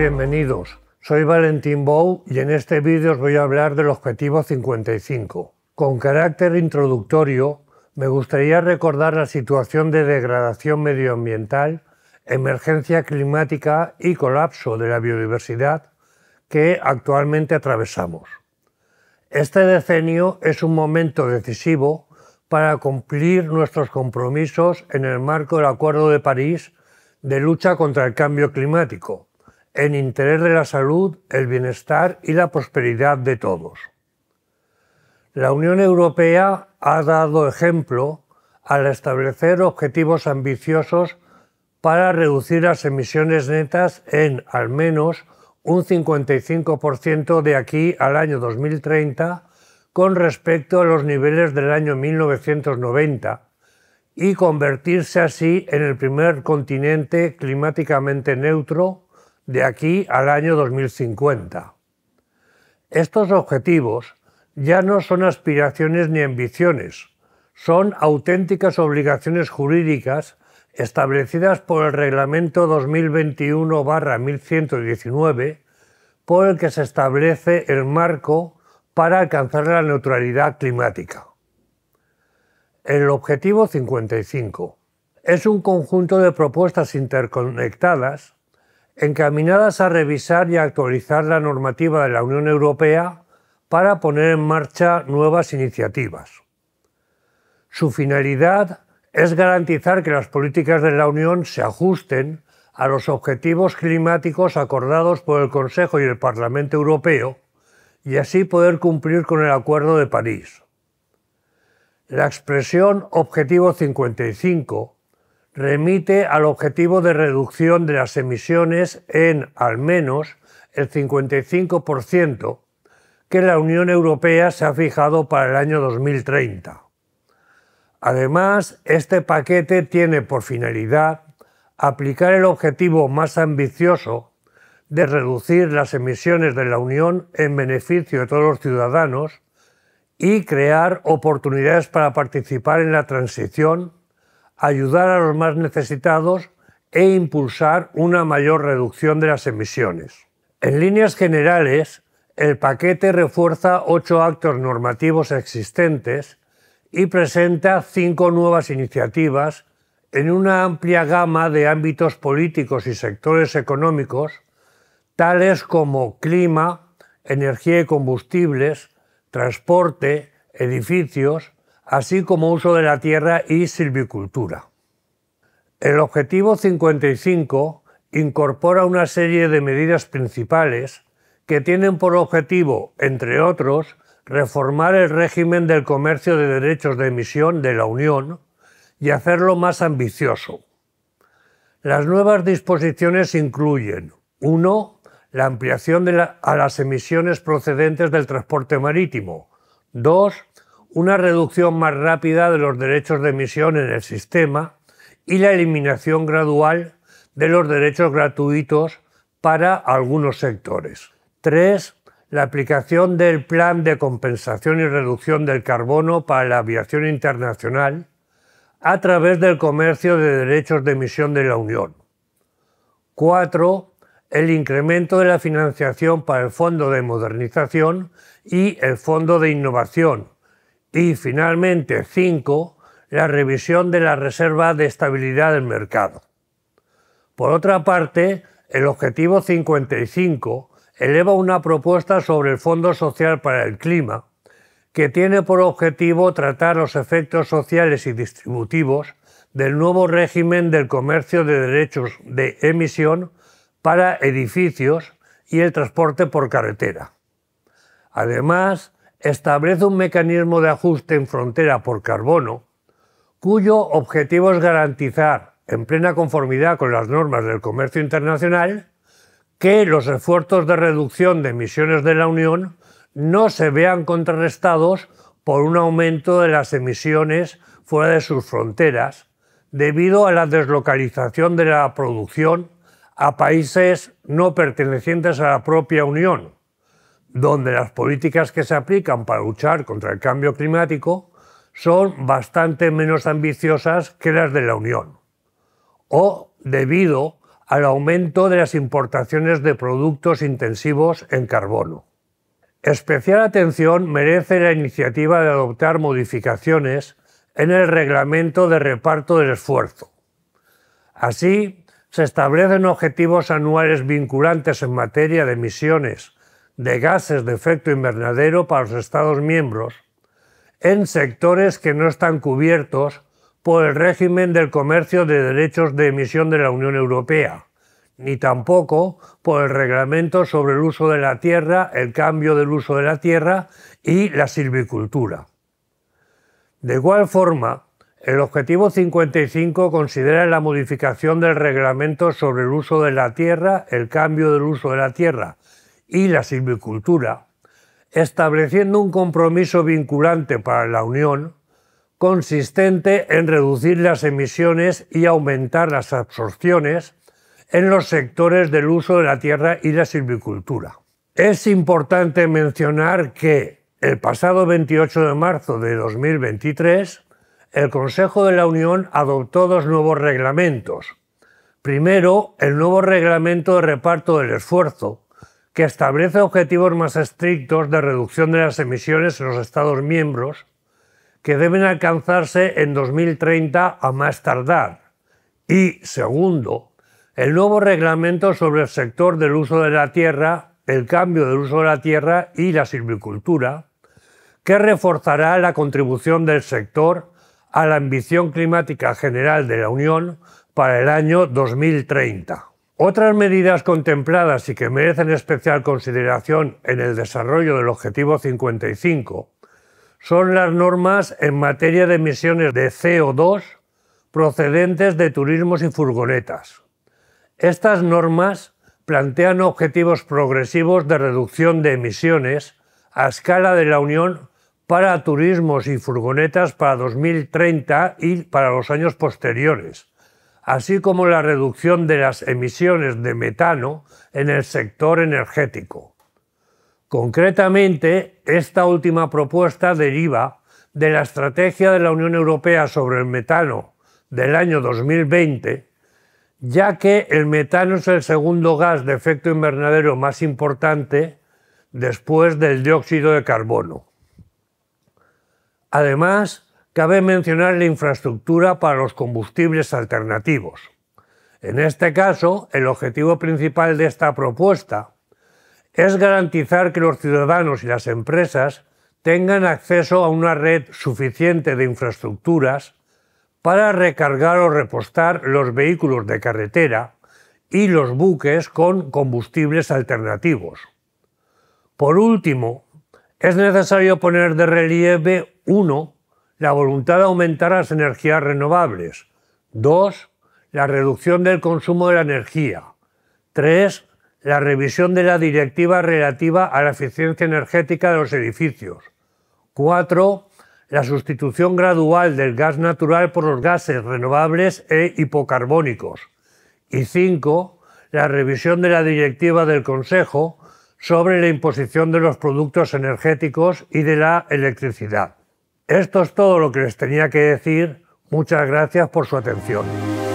bienvenidos. Soy Valentín Bou y en este vídeo os voy a hablar del objetivo 55. Con carácter introductorio, me gustaría recordar la situación de degradación medioambiental, emergencia climática y colapso de la biodiversidad que actualmente atravesamos. Este decenio es un momento decisivo para cumplir nuestros compromisos en el marco del Acuerdo de París de lucha contra el cambio climático, en interés de la salud, el bienestar y la prosperidad de todos. La Unión Europea ha dado ejemplo al establecer objetivos ambiciosos para reducir las emisiones netas en al menos un 55% de aquí al año 2030 con respecto a los niveles del año 1990 y convertirse así en el primer continente climáticamente neutro de aquí al año 2050. Estos objetivos ya no son aspiraciones ni ambiciones, son auténticas obligaciones jurídicas establecidas por el Reglamento 2021-1119, por el que se establece el marco para alcanzar la neutralidad climática. El objetivo 55 es un conjunto de propuestas interconectadas encaminadas a revisar y actualizar la normativa de la Unión Europea para poner en marcha nuevas iniciativas. Su finalidad es garantizar que las políticas de la Unión se ajusten a los objetivos climáticos acordados por el Consejo y el Parlamento Europeo y así poder cumplir con el Acuerdo de París. La expresión Objetivo 55 remite al objetivo de reducción de las emisiones en al menos el 55% que la Unión Europea se ha fijado para el año 2030. Además, este paquete tiene por finalidad aplicar el objetivo más ambicioso de reducir las emisiones de la Unión en beneficio de todos los ciudadanos y crear oportunidades para participar en la transición ayudar a los más necesitados e impulsar una mayor reducción de las emisiones. En líneas generales, el paquete refuerza ocho actos normativos existentes y presenta cinco nuevas iniciativas en una amplia gama de ámbitos políticos y sectores económicos, tales como clima, energía y combustibles, transporte, edificios, así como uso de la tierra y silvicultura. El objetivo 55 incorpora una serie de medidas principales que tienen por objetivo, entre otros, reformar el régimen del comercio de derechos de emisión de la Unión y hacerlo más ambicioso. Las nuevas disposiciones incluyen 1. La ampliación a las emisiones procedentes del transporte marítimo. 2 una reducción más rápida de los derechos de emisión en el sistema y la eliminación gradual de los derechos gratuitos para algunos sectores. 3. La aplicación del Plan de Compensación y Reducción del Carbono para la Aviación Internacional a través del comercio de derechos de emisión de la Unión. 4. El incremento de la financiación para el Fondo de Modernización y el Fondo de Innovación y finalmente, cinco, La revisión de la reserva de estabilidad del mercado. Por otra parte, el objetivo 55 eleva una propuesta sobre el Fondo Social para el Clima, que tiene por objetivo tratar los efectos sociales y distributivos del nuevo régimen del comercio de derechos de emisión para edificios y el transporte por carretera. Además, establece un mecanismo de ajuste en frontera por carbono cuyo objetivo es garantizar, en plena conformidad con las normas del comercio internacional, que los esfuerzos de reducción de emisiones de la Unión no se vean contrarrestados por un aumento de las emisiones fuera de sus fronteras, debido a la deslocalización de la producción a países no pertenecientes a la propia Unión, donde las políticas que se aplican para luchar contra el cambio climático son bastante menos ambiciosas que las de la Unión, o debido al aumento de las importaciones de productos intensivos en carbono. Especial atención merece la iniciativa de adoptar modificaciones en el reglamento de reparto del esfuerzo. Así, se establecen objetivos anuales vinculantes en materia de emisiones de gases de efecto invernadero para los Estados miembros en sectores que no están cubiertos por el régimen del comercio de derechos de emisión de la Unión Europea, ni tampoco por el reglamento sobre el uso de la tierra, el cambio del uso de la tierra y la silvicultura. De igual forma, el objetivo 55 considera la modificación del reglamento sobre el uso de la tierra, el cambio del uso de la tierra y la silvicultura, estableciendo un compromiso vinculante para la Unión consistente en reducir las emisiones y aumentar las absorciones en los sectores del uso de la tierra y la silvicultura. Es importante mencionar que el pasado 28 de marzo de 2023, el Consejo de la Unión adoptó dos nuevos reglamentos. Primero, el nuevo reglamento de reparto del esfuerzo, que establece objetivos más estrictos de reducción de las emisiones en los Estados miembros que deben alcanzarse en 2030 a más tardar. Y, segundo, el nuevo reglamento sobre el sector del uso de la tierra, el cambio del uso de la tierra y la silvicultura, que reforzará la contribución del sector a la ambición climática general de la Unión para el año 2030. Otras medidas contempladas y que merecen especial consideración en el desarrollo del Objetivo 55 son las normas en materia de emisiones de CO2 procedentes de turismos y furgonetas. Estas normas plantean objetivos progresivos de reducción de emisiones a escala de la Unión para turismos y furgonetas para 2030 y para los años posteriores, así como la reducción de las emisiones de metano en el sector energético. Concretamente, esta última propuesta deriva de la estrategia de la Unión Europea sobre el metano del año 2020, ya que el metano es el segundo gas de efecto invernadero más importante después del dióxido de carbono. Además, cabe mencionar la infraestructura para los combustibles alternativos. En este caso, el objetivo principal de esta propuesta es garantizar que los ciudadanos y las empresas tengan acceso a una red suficiente de infraestructuras para recargar o repostar los vehículos de carretera y los buques con combustibles alternativos. Por último, es necesario poner de relieve, uno, la voluntad de aumentar las energías renovables. 2. La reducción del consumo de la energía. 3. La revisión de la directiva relativa a la eficiencia energética de los edificios. 4. La sustitución gradual del gas natural por los gases renovables e hipocarbónicos. Y 5. La revisión de la directiva del Consejo sobre la imposición de los productos energéticos y de la electricidad. Esto es todo lo que les tenía que decir. Muchas gracias por su atención.